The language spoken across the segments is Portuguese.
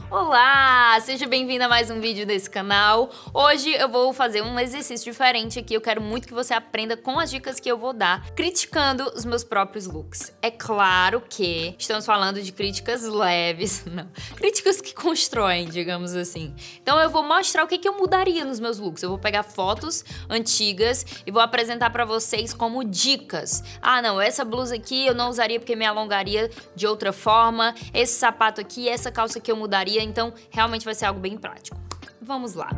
Il Olá, seja bem-vindo a mais um vídeo desse canal. Hoje eu vou fazer um exercício diferente aqui, eu quero muito que você aprenda com as dicas que eu vou dar, criticando os meus próprios looks. É claro que estamos falando de críticas leves, não, críticas que constroem, digamos assim. Então eu vou mostrar o que, que eu mudaria nos meus looks, eu vou pegar fotos antigas e vou apresentar para vocês como dicas. Ah não, essa blusa aqui eu não usaria porque me alongaria de outra forma, esse sapato aqui, essa calça que eu mudaria então realmente vai ser algo bem prático. Vamos lá.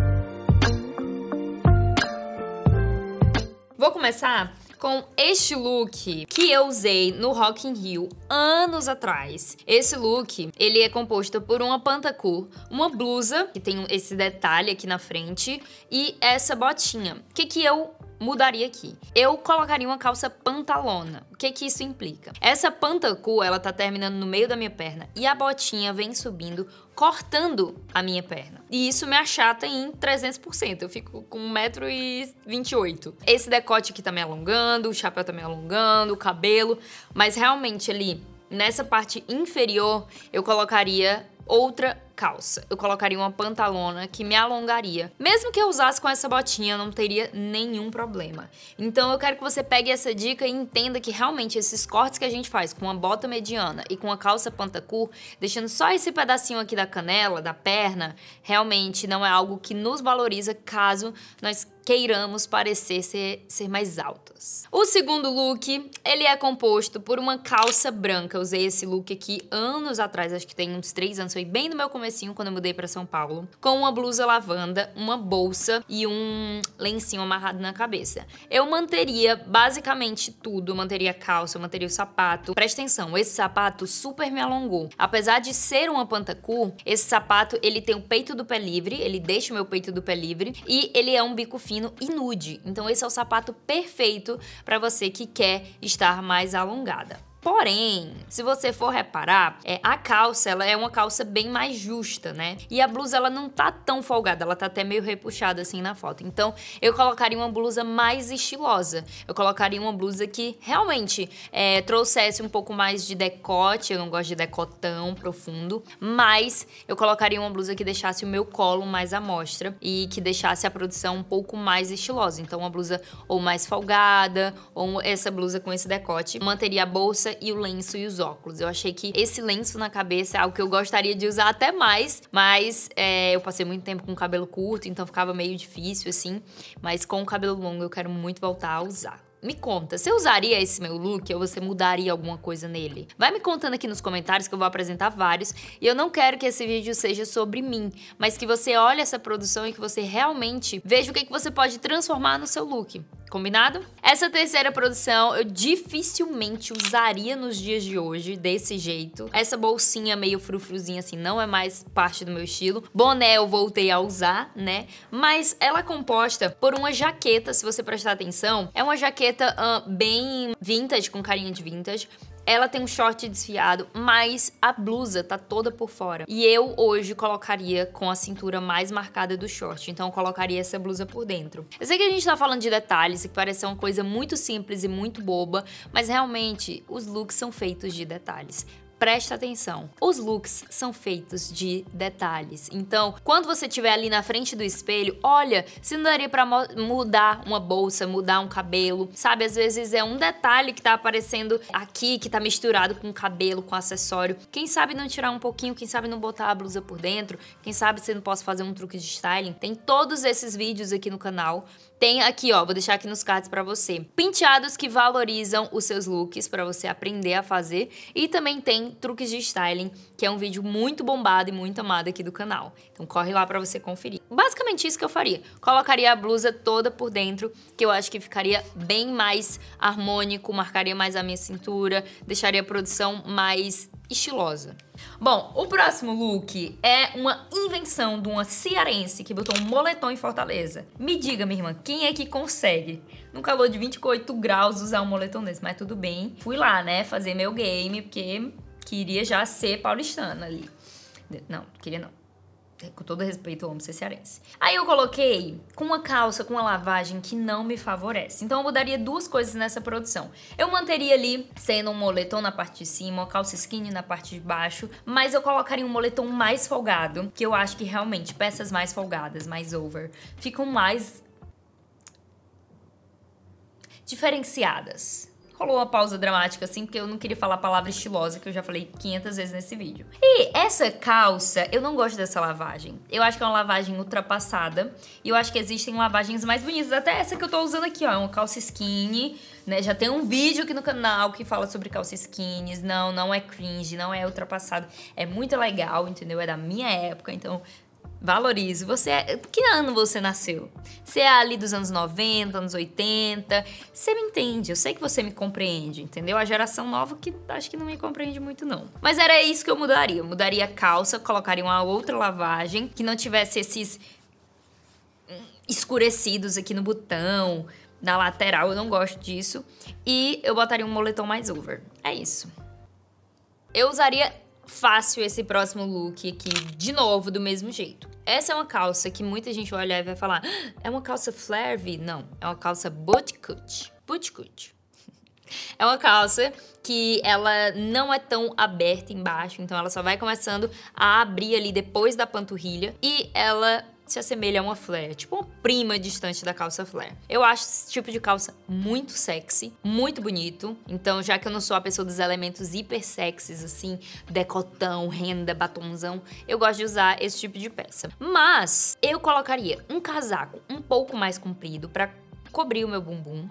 Vou começar com este look que eu usei no Rock in Rio anos atrás. Esse look, ele é composto por uma pantacur, uma blusa, que tem esse detalhe aqui na frente, e essa botinha. O que que eu mudaria aqui. Eu colocaria uma calça pantalona. O que que isso implica? Essa pantacu, ela tá terminando no meio da minha perna e a botinha vem subindo, cortando a minha perna. E isso me achata em 300%. Eu fico com 1,28m. Esse decote aqui tá me alongando, o chapéu tá me alongando, o cabelo, mas realmente ali nessa parte inferior eu colocaria outra calça. Eu colocaria uma pantalona que me alongaria. Mesmo que eu usasse com essa botinha, não teria nenhum problema. Então eu quero que você pegue essa dica e entenda que realmente esses cortes que a gente faz com uma bota mediana e com uma calça pantacur, deixando só esse pedacinho aqui da canela, da perna, realmente não é algo que nos valoriza caso nós queiramos parecer ser, ser mais altas. O segundo look, ele é composto por uma calça branca. Eu usei esse look aqui anos atrás, acho que tem uns três anos, foi bem no meu comecinho quando eu mudei para São Paulo, com uma blusa lavanda, uma bolsa e um lencinho amarrado na cabeça. Eu manteria basicamente tudo, manteria a calça, manteria o sapato. Presta atenção, esse sapato super me alongou. Apesar de ser uma pantacu, esse sapato ele tem o peito do pé livre, ele deixa o meu peito do pé livre e ele é um bico fino masculino e nude. Então esse é o sapato perfeito para você que quer estar mais alongada. Porém, se você for reparar, é, a calça ela é uma calça bem mais justa, né? E a blusa ela não tá tão folgada, ela tá até meio repuxada assim na foto. Então, eu colocaria uma blusa mais estilosa. Eu colocaria uma blusa que realmente é, trouxesse um pouco mais de decote. Eu não gosto de decotão profundo, mas eu colocaria uma blusa que deixasse o meu colo mais à mostra e que deixasse a produção um pouco mais estilosa. Então, uma blusa ou mais folgada, ou essa blusa com esse decote. Manteria a bolsa e o lenço e os óculos. Eu achei que esse lenço na cabeça é algo que eu gostaria de usar até mais, mas é, eu passei muito tempo com o cabelo curto, então ficava meio difícil assim. Mas com o cabelo longo eu quero muito voltar a usar. Me conta, você usaria esse meu look ou você mudaria alguma coisa nele? Vai me contando aqui nos comentários que eu vou apresentar vários e eu não quero que esse vídeo seja sobre mim, mas que você olhe essa produção e que você realmente veja o que, é que você pode transformar no seu look. Combinado? Essa terceira produção eu dificilmente usaria nos dias de hoje, desse jeito. Essa bolsinha meio frufruzinha assim não é mais parte do meu estilo. Boné eu voltei a usar, né? Mas ela é composta por uma jaqueta, se você prestar atenção. É uma jaqueta uh, bem vintage, com carinha de vintage ela tem um short desfiado, mas a blusa tá toda por fora. E eu hoje colocaria com a cintura mais marcada do short, então eu colocaria essa blusa por dentro. Eu sei que a gente tá falando de detalhes, que parece uma coisa muito simples e muito boba, mas realmente os looks são feitos de detalhes presta atenção. Os looks são feitos de detalhes. Então, quando você estiver ali na frente do espelho, olha, se não daria para mudar uma bolsa, mudar um cabelo, sabe? Às vezes é um detalhe que tá aparecendo aqui, que tá misturado com o cabelo, com o acessório. Quem sabe não tirar um pouquinho, quem sabe não botar a blusa por dentro, quem sabe você não possa fazer um truque de styling. Tem todos esses vídeos aqui no canal. Tem aqui, ó, vou deixar aqui nos cards para você. Penteados que valorizam os seus looks para você aprender a fazer e também tem truques de styling, que é um vídeo muito bombado e muito amado aqui do canal. Então corre lá para você conferir. Basicamente isso que eu faria. Colocaria a blusa toda por dentro, que eu acho que ficaria bem mais harmônico, marcaria mais a minha cintura, deixaria a produção mais estilosa. Bom, o próximo look é uma invenção de uma cearense que botou um moletom em Fortaleza. Me diga, minha irmã, quem é que consegue, num calor de 28 graus, usar um moletom desse? Mas tudo bem, fui lá, né, fazer meu game, porque queria já ser paulistana ali. Não, queria não com todo respeito ao homem ser cearense. Aí eu coloquei com uma calça, com uma lavagem que não me favorece. Então eu mudaria duas coisas nessa produção. Eu manteria ali sendo um moletom na parte de cima, uma calça skinny na parte de baixo, mas eu colocaria um moletom mais folgado, que eu acho que realmente peças mais folgadas, mais over, ficam mais diferenciadas rolou uma pausa dramática, assim, porque eu não queria falar a palavra estilosa, que eu já falei 500 vezes nesse vídeo. E essa calça, eu não gosto dessa lavagem. Eu acho que é uma lavagem ultrapassada. E eu acho que existem lavagens mais bonitas. Até essa que eu tô usando aqui, ó. É uma calça skinny, né? Já tem um vídeo aqui no canal que fala sobre calça skinny. Não, não é cringe, não é ultrapassada. É muito legal, entendeu? É da minha época, então Valorize. Você é... Que ano você nasceu? Você é ali dos anos 90, anos 80? Você me entende, eu sei que você me compreende, entendeu? A geração nova que acho que não me compreende muito, não. Mas era isso que eu mudaria. Eu mudaria a calça, colocaria uma outra lavagem, que não tivesse esses hum, escurecidos aqui no botão, na lateral, eu não gosto disso. E eu botaria um moletom mais over. É isso. Eu usaria fácil esse próximo look aqui, de novo, do mesmo jeito. Essa é uma calça que muita gente vai olhar e vai falar, ah, é uma calça flare Não, é uma calça bootcut. Bootcut. É uma calça que ela não é tão aberta embaixo, então ela só vai começando a abrir ali depois da panturrilha e ela se assemelha a uma flare, é tipo uma prima distante da calça flare. Eu acho esse tipo de calça muito sexy, muito bonito. Então, já que eu não sou a pessoa dos elementos hiper sexys, assim, decotão, renda, batonzão, eu gosto de usar esse tipo de peça. Mas eu colocaria um casaco um pouco mais comprido para cobrir o meu bumbum,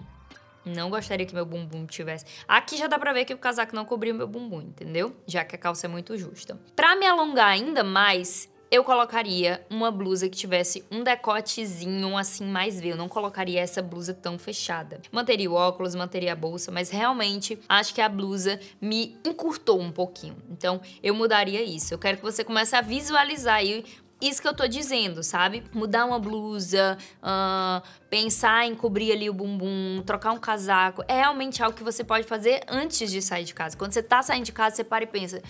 não gostaria que meu bumbum tivesse. Aqui já dá pra ver que o casaco não cobriu meu bumbum, entendeu? Já que a calça é muito justa. Pra me alongar ainda mais, eu colocaria uma blusa que tivesse um decotezinho assim mais V. Eu não colocaria essa blusa tão fechada. Manteria o óculos, manteria a bolsa, mas realmente acho que a blusa me encurtou um pouquinho. Então eu mudaria isso. Eu quero que você comece a visualizar aí isso que eu tô dizendo, sabe? Mudar uma blusa, uh, pensar em cobrir ali o bumbum, trocar um casaco, é realmente algo que você pode fazer antes de sair de casa. Quando você tá saindo de casa, você para e pensa: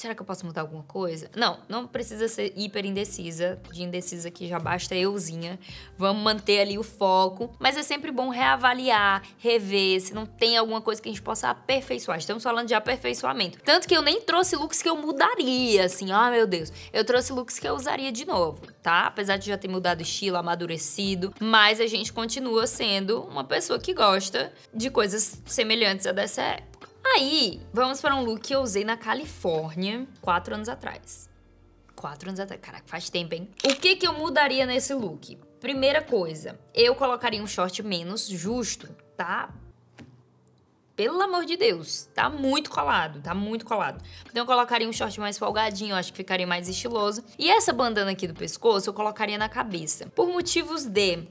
será que eu posso mudar alguma coisa? Não, não precisa ser hiper indecisa, de indecisa que já basta euzinha. Vamos manter ali o foco, mas é sempre bom reavaliar, rever se não tem alguma coisa que a gente possa aperfeiçoar. Estamos falando de aperfeiçoamento. Tanto que eu nem trouxe looks que eu mudaria, assim, ah, oh, meu Deus. Eu trouxe looks que eu usaria de novo, tá? Apesar de já ter mudado estilo, amadurecido, mas a gente continua sendo uma pessoa que gosta de coisas semelhantes a dessa época. Aí, vamos para um look que eu usei na Califórnia, quatro anos atrás. Quatro anos atrás, caraca, faz tempo, hein? O que que eu mudaria nesse look? Primeira coisa, eu colocaria um short menos justo, tá? Pelo amor de Deus, tá muito colado, tá muito colado. Então eu colocaria um short mais folgadinho, acho que ficaria mais estiloso. E essa bandana aqui do pescoço eu colocaria na cabeça. Por motivos de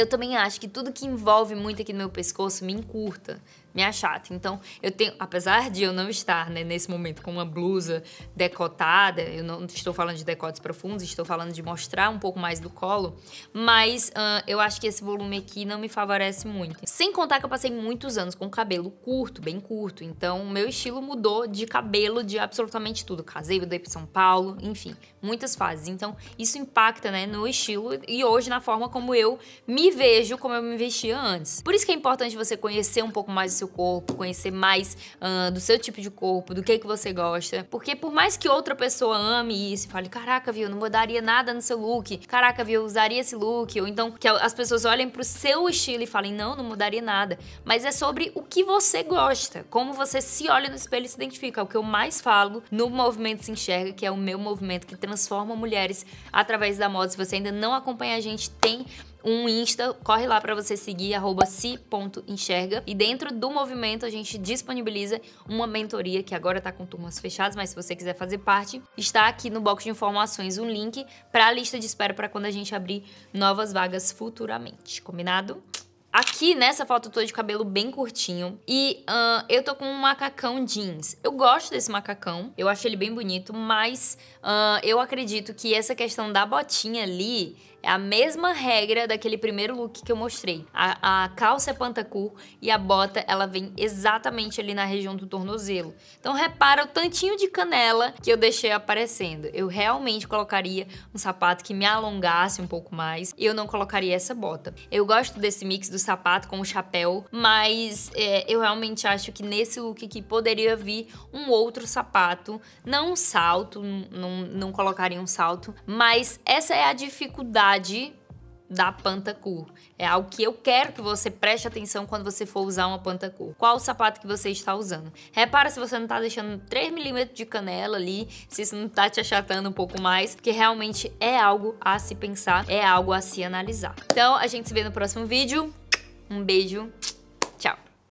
eu também acho que tudo que envolve muito aqui no meu pescoço me encurta, me achata. Então, eu tenho, apesar de eu não estar né, nesse momento com uma blusa decotada, eu não estou falando de decotes profundos, estou falando de mostrar um pouco mais do colo, mas uh, eu acho que esse volume aqui não me favorece muito. Sem contar que eu passei muitos anos com cabelo curto, bem curto, então meu estilo mudou de cabelo de absolutamente tudo. Casei, mudei para São Paulo, enfim, muitas fases. Então, isso impacta né, no estilo e hoje na forma como eu me vejo como eu me vestia antes. Por isso que é importante você conhecer um pouco mais do seu corpo, conhecer mais uh, do seu tipo de corpo, do que é que você gosta. Porque por mais que outra pessoa ame isso e fale, caraca, viu, eu não mudaria nada no seu look, caraca, viu, eu usaria esse look, ou então que as pessoas olhem pro seu estilo e falem, não, não mudaria nada. Mas é sobre o que você gosta, como você se olha no espelho e se identifica. É o que eu mais falo no Movimento Se Enxerga, que é o meu movimento que transforma mulheres através da moda. Se você ainda não acompanha a gente, tem um Insta, corre lá para você seguir, arroba si.enxerga. E dentro do movimento a gente disponibiliza uma mentoria que agora tá com turmas fechadas, mas se você quiser fazer parte, está aqui no box de informações um link para a lista de espera para quando a gente abrir novas vagas futuramente. Combinado? Aqui nessa foto eu tô de cabelo bem curtinho e uh, eu tô com um macacão jeans. Eu gosto desse macacão, eu acho ele bem bonito, mas uh, eu acredito que essa questão da botinha ali é a mesma regra daquele primeiro look que eu mostrei. A, a calça é pantacu e a bota ela vem exatamente ali na região do tornozelo. Então repara o tantinho de canela que eu deixei aparecendo. Eu realmente colocaria um sapato que me alongasse um pouco mais e eu não colocaria essa bota. Eu gosto desse mix do sapato com o chapéu, mas é, eu realmente acho que nesse look aqui poderia vir um outro sapato, não um salto, não, não colocaria um salto, mas essa é a dificuldade qualidade da pantacur. É algo que eu quero que você preste atenção quando você for usar uma pantacur. Qual o sapato que você está usando? Repara se você não está deixando 3 milímetros de canela ali, se isso não está te achatando um pouco mais, porque realmente é algo a se pensar, é algo a se analisar. Então, a gente se vê no próximo vídeo. Um beijo.